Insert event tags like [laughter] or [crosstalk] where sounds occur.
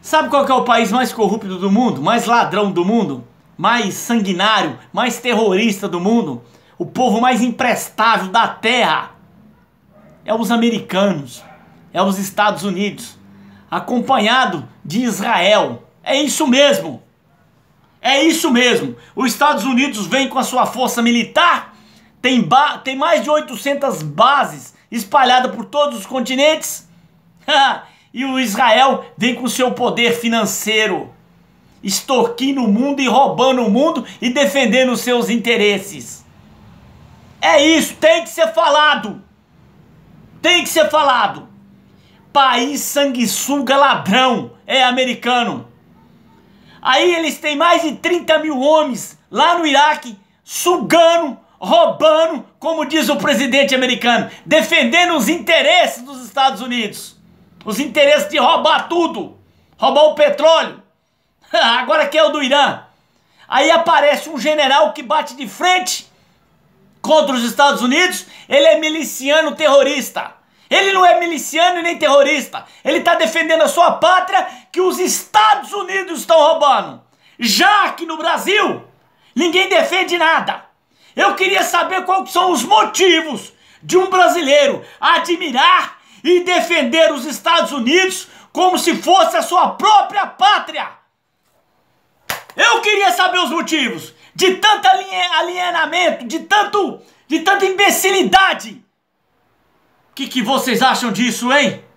Sabe qual é o país mais corrupto do mundo? Mais ladrão do mundo? Mais sanguinário? Mais terrorista do mundo? O povo mais imprestável da terra? É os americanos. É os Estados Unidos. Acompanhado de Israel. É isso mesmo. É isso mesmo. Os Estados Unidos vem com a sua força militar. Tem, ba tem mais de 800 bases espalhadas por todos os continentes. [laughs] E o Israel vem com seu poder financeiro, extorquindo o mundo e roubando o mundo e defendendo os seus interesses. É isso, tem que ser falado. Tem que ser falado. País sanguessuga ladrão é americano. Aí eles têm mais de 30 mil homens lá no Iraque sugando, roubando, como diz o presidente americano, defendendo os interesses dos Estados Unidos. Os interesses de roubar tudo. Roubar o petróleo. [laughs] Agora que é o do Irã. Aí aparece um general que bate de frente contra os Estados Unidos. Ele é miliciano terrorista. Ele não é miliciano e nem terrorista. Ele está defendendo a sua pátria que os Estados Unidos estão roubando. Já que no Brasil, ninguém defende nada. Eu queria saber quais são os motivos de um brasileiro admirar e defender os Estados Unidos como se fosse a sua própria pátria. Eu queria saber os motivos de tanto alienamento, de tanto de tanta imbecilidade. O que, que vocês acham disso, hein?